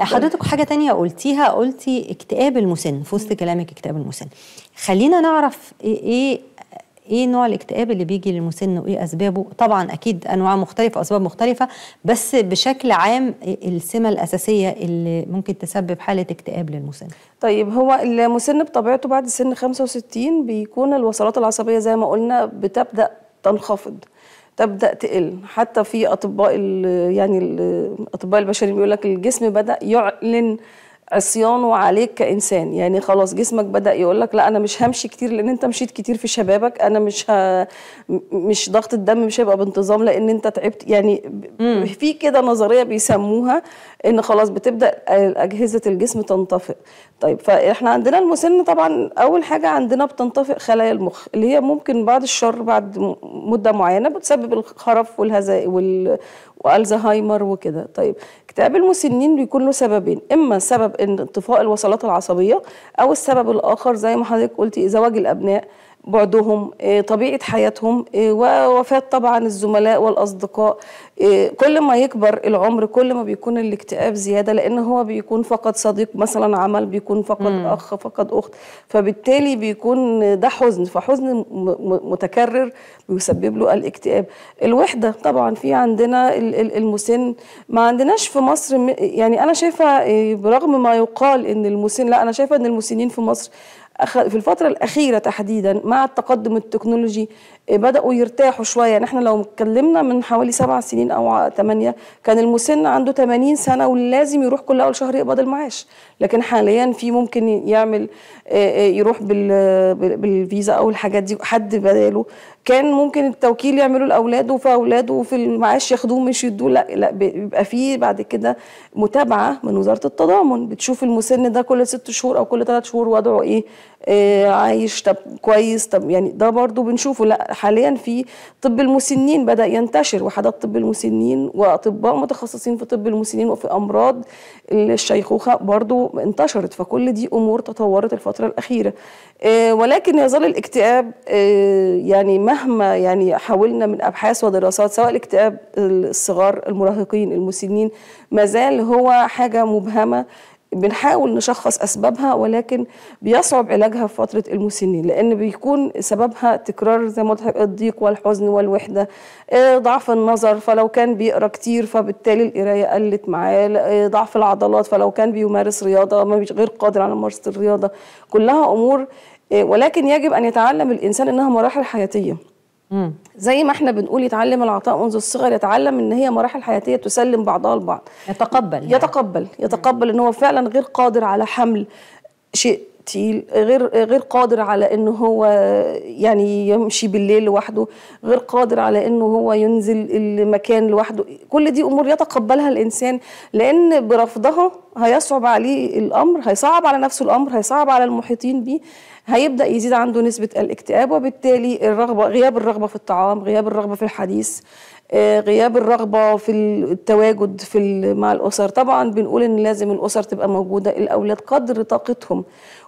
حضرتك حاجه تانية قلتيها قلتي اكتئاب المسن في وسط كلامك اكتئاب المسن خلينا نعرف ايه،, ايه ايه نوع الاكتئاب اللي بيجي للمسن وايه اسبابه طبعا اكيد انواع مختلفه واسباب مختلفه بس بشكل عام السمه الاساسيه اللي ممكن تسبب حاله اكتئاب للمسن طيب هو المسن بطبيعته بعد سن 65 بيكون الوصلات العصبيه زي ما قلنا بتبدا تنخفض تبدا تقل حتى في اطباء يعني الاطباء البشريين بيقول لك الجسم بدا يعلن صيانه عليك كانسان يعني خلاص جسمك بدا يقول لك لا انا مش همشي كتير لان انت مشيت كتير في شبابك انا مش ه... مش ضغط الدم مش هيبقى بانتظام لان انت تعبت يعني مم. في كده نظريه بيسموها ان خلاص بتبدا اجهزه الجسم تنطفئ طيب فاحنا عندنا المسن طبعا اول حاجه عندنا بتنطفئ خلايا المخ اللي هي ممكن بعد الشر بعد مده معينه بتسبب الخرف والهزاء وال والزهايمر وكده طيب اكتئاب المسنين بيكون له سببين اما سبب انطفاء الوصلات العصبيه او السبب الاخر زي ما حضرتك قلتي زواج الابناء بعدهم آه، طبيعة حياتهم آه، ووفاة طبعا الزملاء والأصدقاء آه، كل ما يكبر العمر كل ما بيكون الاكتئاب زيادة لأن هو بيكون فقد صديق مثلا عمل بيكون فقد مم. أخ فقد أخت فبالتالي بيكون ده حزن فحزن متكرر بيسبب له الاكتئاب الوحدة طبعا في عندنا المسن ما عندناش في مصر يعني أنا شايفة برغم ما يقال إن المسن لا أنا شايفة إن المسنين في مصر في الفترة الأخيرة تحديدا مع التقدم التكنولوجي آه، بدأوا يرتاحوا شوية يعني احنا لو اتكلمنا من حوالي سبع سنين أو ثمانية كان المسن عنده 80 سنة ولازم يروح كل أول شهر يقبض المعاش لكن حاليا في ممكن يعمل آه، آه، يروح بالفيزا أو الحاجات دي حد بداله كان ممكن التوكيل يعمله لأولاده فأولاده في المعاش ياخدوه مش يدوه لا لا بيبقى في بعد كده متابعة من وزارة التضامن بتشوف المسن ده كل ست شهور أو كل ثلاث شهور وضعه إيه آه، عايش طب كويس طب يعني ده برضو بنشوفه لا حاليا في طب المسنين بدا ينتشر وحدات طب المسنين واطباء متخصصين في طب المسنين وفي امراض الشيخوخه برضو انتشرت فكل دي امور تطورت الفتره الاخيره آه، ولكن يظل الاكتئاب آه، يعني مهما يعني حاولنا من ابحاث ودراسات سواء الاكتئاب الصغار المراهقين المسنين ما زال هو حاجه مبهمه بنحاول نشخص اسبابها ولكن بيصعب علاجها في فتره المسنين لان بيكون سببها تكرار زي ما قلت الضيق والحزن والوحده آه، ضعف النظر فلو كان بيقرا كتير فبالتالي القرايه قلت معاه آه، ضعف العضلات فلو كان بيمارس رياضه ما بيش غير قادر على ممارسه الرياضه كلها امور آه، ولكن يجب ان يتعلم الانسان انها مراحل حياتيه زي ما احنا بنقول يتعلم العطاء منذ الصغر يتعلم ان هي مراحل حياتيه تسلم بعضها البعض يتقبل يعني. يتقبل يتقبل ان هو فعلا غير قادر على حمل شيء تقيل غير غير قادر على ان هو يعني يمشي بالليل لوحده غير قادر على انه هو ينزل المكان لوحده كل دي امور يتقبلها الانسان لان برفضها هيصعب عليه الامر هيصعب على نفسه الامر هيصعب على المحيطين بيه هيبدا يزيد عنده نسبه الاكتئاب وبالتالي الرغبه غياب الرغبه في الطعام غياب الرغبه في الحديث آه، غياب الرغبه في التواجد في مع الاسر طبعا بنقول ان لازم الاسر تبقى موجوده الاولاد قدر طاقتهم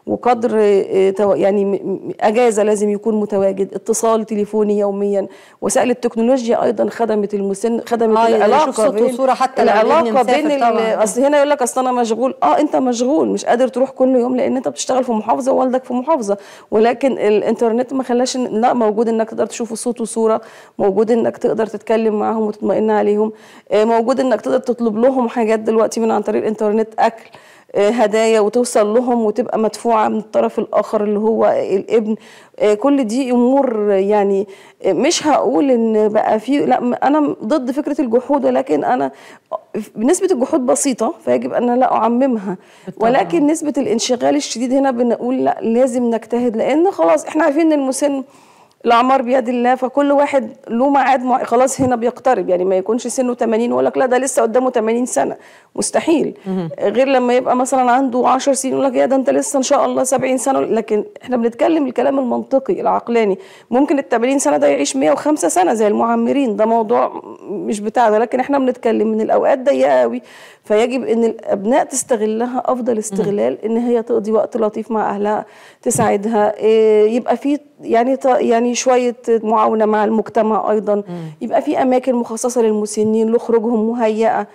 وقدر آه، يعني اجازه لازم يكون متواجد اتصال تليفوني يوميا وسائل التكنولوجيا ايضا خدمت المسن خدمت آه يعني العلاقه بين حتى العلاقه بين اصل هنا يقول لك اصل انا مشغول اه انت مشغول مش قادر تروح كل يوم لان انت بتشتغل في محافظه ووالدك في محافظه ولكن الانترنت ما خلاش لا موجود انك تقدر تشوفه صوت وصوره موجود انك تقدر تتكلم معاهم وتطمئن عليهم آه، موجود انك تقدر تطلب لهم حاجات دلوقتي من عن طريق الانترنت اكل آه، هدايا وتوصل لهم وتبقى مدفوعه من الطرف الاخر اللي هو الابن آه، كل دي امور يعني آه، مش هقول ان بقى في لا انا ضد فكره الجحود ولكن انا نسبه الجحود بسيطه فيجب ان لا اعممها ولكن نسبه الانشغال الشديد هنا بنقول لا لازم نجتهد لان خلاص احنا عارفين ان المسن الاعمار بيد الله فكل واحد له ميعاد خلاص هنا بيقترب يعني ما يكونش سنه 80 ويقول لك لا ده لسه قدامه 80 سنه مستحيل غير لما يبقى مثلا عنده 10 سنين يقول لك يا ده انت لسه ان شاء الله 70 سنه لكن احنا بنتكلم الكلام المنطقي العقلاني ممكن ال 80 سنه ده يعيش 105 سنه زي المعمرين ده موضوع مش بتاعنا لكن احنا بنتكلم من الاوقات ضيقه قوي فيجب ان الابناء تستغلها افضل استغلال ان هي تقضي وقت لطيف مع اهلها تساعدها إيه، يبقى في يعني يعني شويه معاونه مع المجتمع ايضا يبقى في اماكن مخصصه للمسنين لخروجهم مهيئه